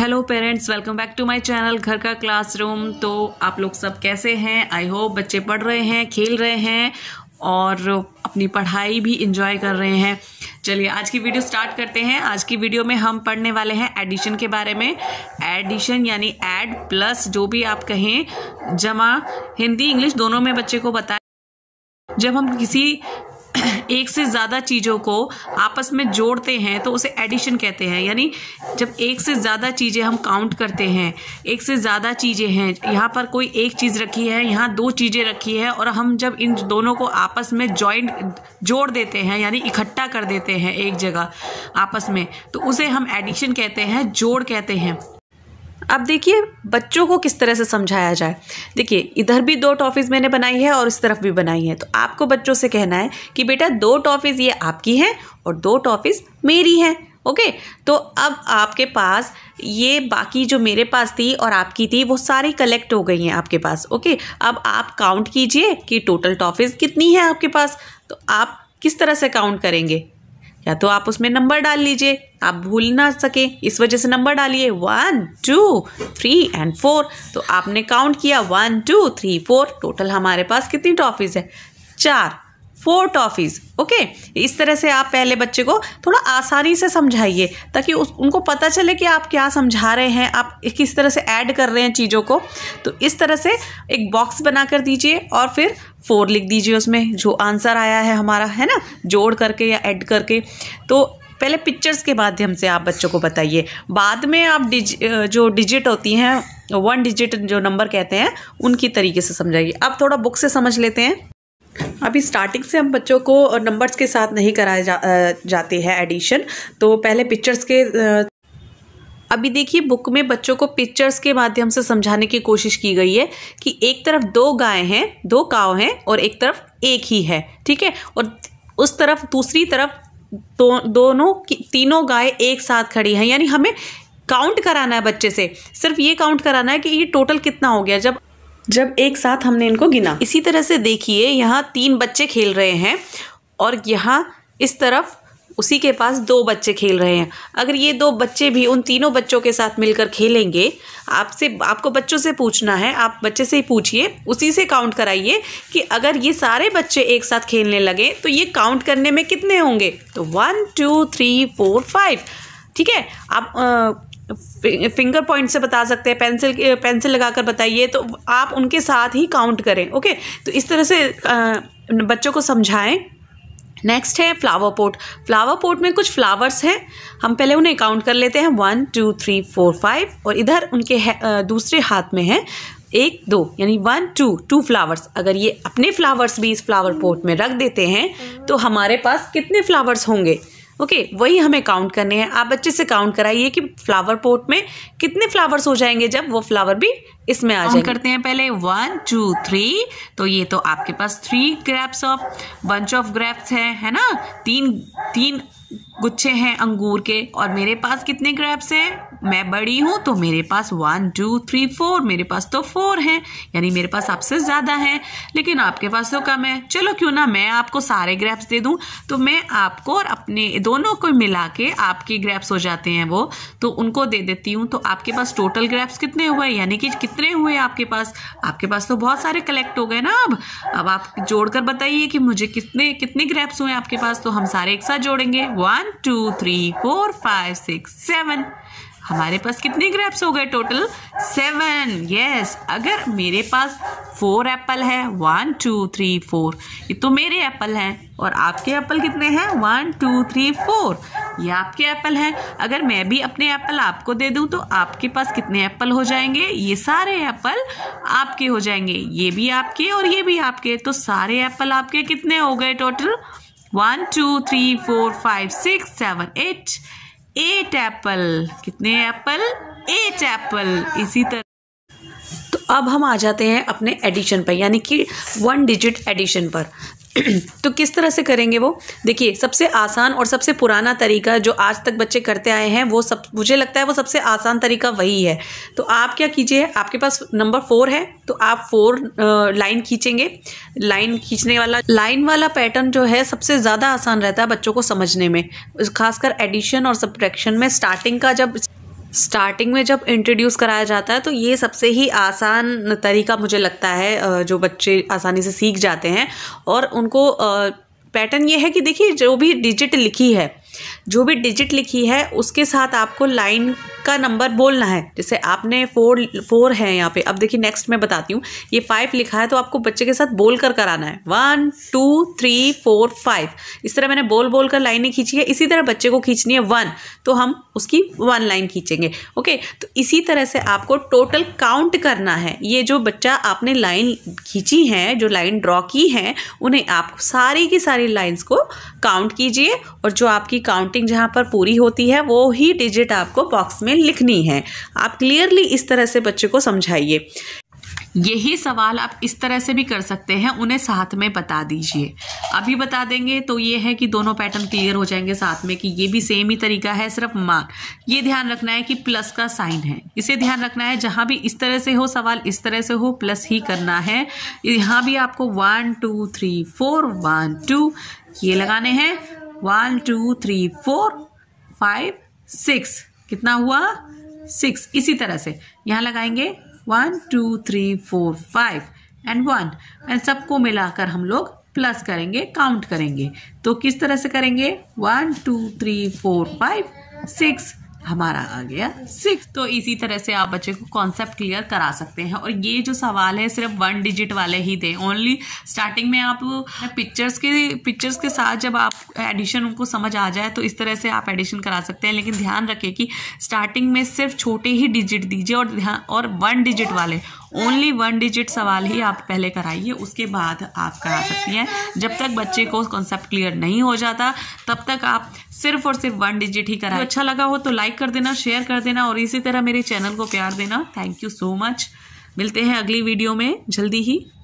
hello parents welcome back to my channel घर का classroom तो आप लोग सब कैसे हैं आई होप बच्चे पढ़ रहे हैं खेल रहे हैं और अपनी पढ़ाई भी इंजॉय कर रहे हैं चलिए आज की वीडियो स्टार्ट करते हैं आज की वीडियो में हम पढ़ने वाले हैं एडिशन के बारे में एडिशन यानी एड प्लस जो भी आप कहें जमा हिंदी इंग्लिश दोनों में बच्चे को बताए जब हम किसी एक से ज़्यादा चीज़ों को आपस में जोड़ते हैं तो उसे एडिशन कहते हैं यानी जब एक से ज़्यादा चीज़ें हम काउंट करते हैं एक से ज़्यादा चीज़ें हैं यहाँ पर कोई एक चीज़ रखी है यहाँ दो चीज़ें रखी है और हम जब इन दोनों को आपस में जॉइंट जोड़ देते हैं यानी इकट्ठा कर देते हैं एक जगह आपस में तो उसे हम एडिशन कहते हैं जोड़ कहते हैं अब देखिए बच्चों को किस तरह से समझाया जाए देखिए इधर भी दो टॉफ़ीज़ मैंने बनाई है और इस तरफ भी बनाई है तो आपको बच्चों से कहना है कि बेटा दो टॉफ़ीज़ ये आपकी हैं और दो टॉफ़ीज़ मेरी हैं ओके तो अब आपके पास ये बाकी जो मेरे पास थी और आपकी थी वो सारी कलेक्ट हो गई हैं आपके पास ओके अब आप काउंट कीजिए कि टोटल टॉफीज़ कितनी हैं आपके पास तो आप किस तरह से काउंट करेंगे या तो आप उसमें नंबर डाल लीजिए आप भूल ना सके इस वजह से नंबर डालिए one two three and four तो आपने काउंट किया one two three four total हमारे पास कितनी टॉफ़ीज़ है चार फोर टॉफ़ीज़ ओके इस तरह से आप पहले बच्चे को थोड़ा आसानी से समझाइए ताकि उस उनको पता चले कि आप क्या समझा रहे हैं आप किस तरह से ऐड कर रहे हैं चीज़ों को तो इस तरह से एक बॉक्स बना कर दीजिए और फिर फोर लिख दीजिए उसमें जो आंसर आया है हमारा है ना जोड़ करके या ऐड करके तो पहले पिक्चर्स के माध्यम से आप बच्चों को बताइए बाद में आप डिज जो डिजिट होती हैं वन डिजिट जो नंबर कहते हैं उनकी तरीके से समझाइए अब थोड़ा बुक से समझ लेते हैं अभी स्टार्टिंग से हम बच्चों को नंबर्स के साथ नहीं कराए जा, जाते हैं एडिशन तो पहले पिक्चर्स के अभी देखिए बुक में बच्चों को पिक्चर्स के माध्यम से समझाने की कोशिश की गई है कि एक तरफ दो गाय हैं दो काव हैं और एक तरफ एक ही है ठीक है और उस तरफ दूसरी तरफ दो, दोनों तीनों गाय एक साथ खड़ी हैं यानी हमें काउंट कराना है बच्चे से सिर्फ ये काउंट कराना है कि ये टोटल कितना हो गया जब जब एक साथ हमने इनको गिना इसी तरह से देखिए यहाँ तीन बच्चे खेल रहे हैं और यहाँ इस तरफ उसी के पास दो बच्चे खेल रहे हैं अगर ये दो बच्चे भी उन तीनों बच्चों के साथ मिलकर खेलेंगे आपसे आपको बच्चों से पूछना है आप बच्चे से ही पूछिए उसी से काउंट कराइए कि अगर ये सारे बच्चे एक साथ खेलने लगे तो ये काउंट करने में कितने होंगे तो one two three four five ठीक है आप आ, फिंगर पॉइंट से बता सकते हैं पेंसिल पेंसिल लगाकर बताइए तो आप उनके साथ ही काउंट करें ओके तो इस तरह से बच्चों को समझाएं नेक्स्ट है फ्लावर पोट फ्लावर पोट में कुछ फ्लावर्स हैं हम पहले उन्हें काउंट कर लेते हैं one two three four five और इधर उनके दूसरे हाथ में है एक दो यानी वन टू टू फ्लावर्स अगर ये अपने फ्लावर्स भी इस फ्लावर पोट में रख देते हैं तो हमारे पास कितने फ्लावर्स होंगे ओके okay, वही हमें काउंट करने हैं आप अच्छे से काउंट कराइए कि फ्लावर पोट में कितने फ्लावर्स हो जाएंगे जब वो फ्लावर भी इसमें आ जाए करते हैं पहले वन टू थ्री तो ये तो आपके पास three grapes of bunch of grapes है है ना तीन तीन गुच्छे हैं अंगूर के और मेरे पास कितने ग्रेप्स हैं मैं बड़ी हूँ तो मेरे पास वन टू थ्री फोर मेरे पास तो फोर हैं यानी मेरे पास आपसे ज़्यादा हैं लेकिन आपके पास तो कम है चलो क्यों ना मैं आपको सारे ग्रेप्स दे दूँ तो मैं आपको और अपने दोनों को मिला के आपके ग्रेप्स हो जाते हैं वो तो उनको दे देती हूँ तो आपके पास टोटल ग्रेप्स कितने हुए यानी कि कितने हुए आपके पास आपके पास तो बहुत सारे कलेक्ट हो गए ना अब अब आप जोड़ कर बताइए कि मुझे कितने कितने ग्रेप्स हुए आपके पास तो हम सारे एक साथ जोड़ेंगे one two three four five six seven हमारे पास कितने ग्रेप्स हो गए टोटल सेवन यस अगर मेरे पास फोर एप्पल है वन टू थ्री फोर ये तो मेरे एप्पल हैं और आपके एप्पल कितने हैं वन टू थ्री फोर ये आपके एप्पल हैं अगर मैं भी अपने एप्पल आपको दे दूं तो आपके पास कितने एप्पल हो जाएंगे ये सारे एप्पल आपके हो जाएंगे ये भी आपके और ये भी आपके तो सारे एप्पल आपके कितने हो गए total one two three four five six seven eight eight apple कितने एप्पल एट एप्पल इसी तरह तो अब हम आ जाते हैं अपने एडिशन पर यानी कि वन डिजिट एडिशन पर तो किस तरह से करेंगे वो देखिए सबसे आसान और सबसे पुराना तरीका जो आज तक बच्चे करते आए हैं वो सब मुझे लगता है वो सबसे आसान तरीका वही है तो आप क्या कीजिए आपके पास नंबर फोर है तो आप फोर लाइन खींचेंगे लाइन खींचने वाला लाइन वाला पैटर्न जो है सबसे ज़्यादा आसान रहता है बच्चों को समझने में खासकर एडिशन और सब्ट्रैक्शन में स्टार्टिंग का जब स्टार्टिंग में जब इंट्रोड्यूस कराया जाता है तो ये सबसे ही आसान तरीका मुझे लगता है जो बच्चे आसानी से सीख जाते हैं और उनको पैटर्न ये है कि देखिए जो भी डिजिट लिखी है जो भी डिजिट लिखी है उसके साथ आपको लाइन का नंबर बोलना है जैसे आपने फोर फोर है यहाँ पे अब देखिए नेक्स्ट मैं बताती हूँ ये फाइव लिखा है तो आपको बच्चे के साथ बोल कर कराना है one two three four five इस तरह मैंने बोल बोल कर लाइनें खींची है इसी तरह बच्चे को खींचनी है वन तो हम उसकी वन लाइन खींचेंगे ओके तो इसी तरह से आपको टोटल काउंट करना है ये जो बच्चा आपने लाइन खींची है जो लाइन ड्रॉ की है उन्हें आप सारी की सारी लाइन्स को काउंट कीजिए और जो आपकी काउंटिंग जहाँ पर पूरी होती है वो ही डिजिट आपको बॉक्स में लिखनी है आप क्लियरली इस तरह से बच्चे को समझाइए यही सवाल आप इस तरह से भी कर सकते हैं उन्हें साथ में बता दीजिए अभी बता देंगे तो ये है कि दोनों पैटर्न क्लियर हो जाएंगे साथ में कि ये भी सेम ही तरीका है सिर्फ मार्क ये ध्यान रखना है कि प्लस का साइन है इसे ध्यान रखना है जहाँ भी इस तरह से हो सवाल इस तरह से हो प्लस ही करना है यहाँ भी आपको one two three four one two ये लगाने हैं one two three four five six कितना हुआ सिक्स इसी तरह से यहाँ लगाएंगे one two three four five and one and सबको मिलाकर हम लोग प्लस करेंगे काउंट करेंगे तो किस तरह से करेंगे one two three four five six हमारा आ गया सिक्स तो इसी तरह से आप बच्चे को कॉन्सेप्ट क्लियर करा सकते हैं और ये जो सवाल है सिर्फ वन डिजिट वाले ही थे ओनली स्टार्टिंग में आप पिक्चर्स के पिक्चर्स के साथ जब आप एडिशन उनको समझ आ जाए तो इस तरह से आप एडिशन करा सकते हैं लेकिन ध्यान रखें कि स्टार्टिंग में सिर्फ छोटे ही डिजिट दीजिए और ध्यान और वन डिजिट वाले ओनली वन डिजिट सवाल ही आप पहले कराइए उसके बाद आप करा सकती हैं जब तक बच्चे को कॉन्सेप्ट क्लियर नहीं हो जाता तब तक आप सिर्फ और सिर्फ वन डिजिट ही कराए तो अच्छा लगा हो तो लाइक कर देना शेयर कर देना और इसी तरह मेरे चैनल को प्यार देना थैंक यू सो मच मिलते हैं अगली वीडियो में जल्दी ही